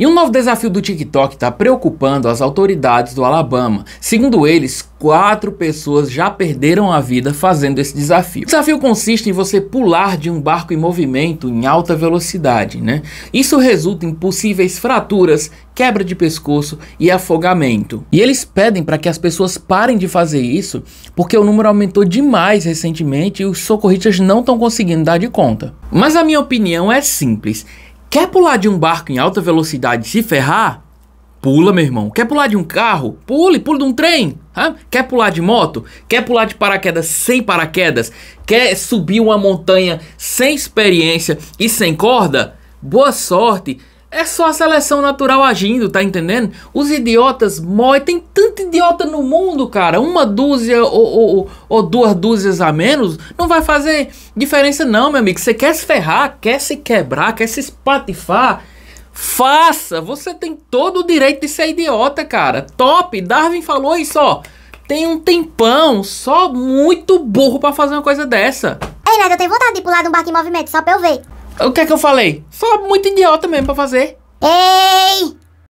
E um novo desafio do TikTok está preocupando as autoridades do Alabama. Segundo eles, quatro pessoas já perderam a vida fazendo esse desafio. O desafio consiste em você pular de um barco em movimento em alta velocidade, né? Isso resulta em possíveis fraturas, quebra de pescoço e afogamento. E eles pedem para que as pessoas parem de fazer isso, porque o número aumentou demais recentemente e os socorristas não estão conseguindo dar de conta. Mas a minha opinião é simples. Quer pular de um barco em alta velocidade e se ferrar? Pula, meu irmão. Quer pular de um carro? Pule, pule de um trem. Hã? Quer pular de moto? Quer pular de paraquedas sem paraquedas? Quer subir uma montanha sem experiência e sem corda? Boa sorte. É só a seleção natural agindo, tá entendendo? Os idiotas morrem. Tem tanto idiota no mundo, cara. Uma dúzia ou, ou, ou, duas dúzias a menos não vai fazer diferença, não, meu amigo. Você quer se ferrar, quer se quebrar, quer se espatifar. Faça! Você tem todo o direito de ser idiota, cara. Top! Darwin falou isso, ó. Tem um tempão, só muito burro para fazer uma coisa dessa. Ei, Ned, eu tenho vontade de pular de um barco em movimento, só pra eu ver. O que é que eu falei? Só muito idiota mesmo pra fazer. Ei!